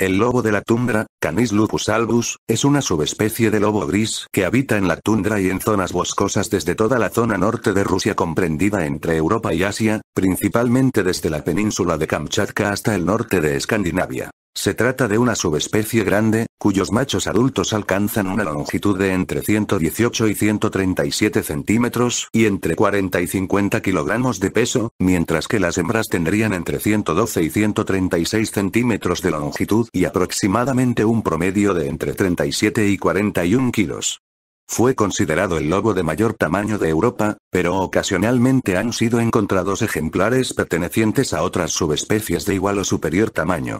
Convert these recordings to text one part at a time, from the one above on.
El lobo de la tundra, Canis lupus albus, es una subespecie de lobo gris que habita en la tundra y en zonas boscosas desde toda la zona norte de Rusia comprendida entre Europa y Asia, principalmente desde la península de Kamchatka hasta el norte de Escandinavia. Se trata de una subespecie grande, cuyos machos adultos alcanzan una longitud de entre 118 y 137 centímetros y entre 40 y 50 kilogramos de peso, mientras que las hembras tendrían entre 112 y 136 centímetros de longitud y aproximadamente un promedio de entre 37 y 41 kilos. Fue considerado el lobo de mayor tamaño de Europa, pero ocasionalmente han sido encontrados ejemplares pertenecientes a otras subespecies de igual o superior tamaño.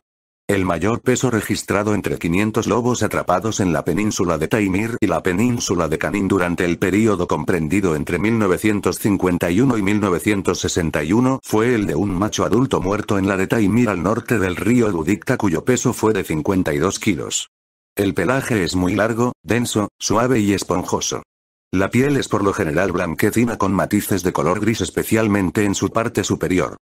El mayor peso registrado entre 500 lobos atrapados en la península de Taimir y la península de Canin durante el período comprendido entre 1951 y 1961 fue el de un macho adulto muerto en la de Taimir al norte del río Dudikta cuyo peso fue de 52 kilos. El pelaje es muy largo, denso, suave y esponjoso. La piel es por lo general blanquecina con matices de color gris especialmente en su parte superior.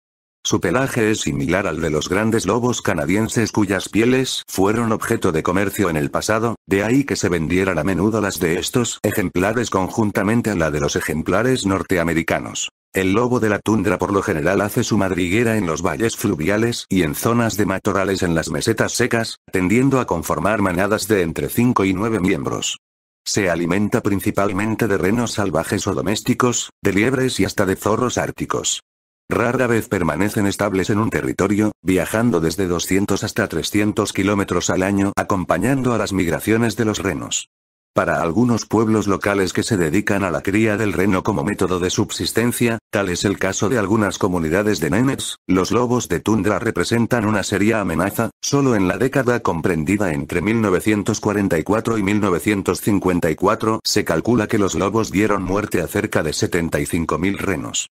Su pelaje es similar al de los grandes lobos canadienses cuyas pieles fueron objeto de comercio en el pasado, de ahí que se vendieran a menudo las de estos ejemplares conjuntamente a la de los ejemplares norteamericanos. El lobo de la tundra por lo general hace su madriguera en los valles fluviales y en zonas de matorrales en las mesetas secas, tendiendo a conformar manadas de entre 5 y 9 miembros. Se alimenta principalmente de renos salvajes o domésticos, de liebres y hasta de zorros árticos. Rara vez permanecen estables en un territorio, viajando desde 200 hasta 300 kilómetros al año acompañando a las migraciones de los renos. Para algunos pueblos locales que se dedican a la cría del reno como método de subsistencia, tal es el caso de algunas comunidades de nenes, los lobos de tundra representan una seria amenaza, solo en la década comprendida entre 1944 y 1954 se calcula que los lobos dieron muerte a cerca de 75.000 renos.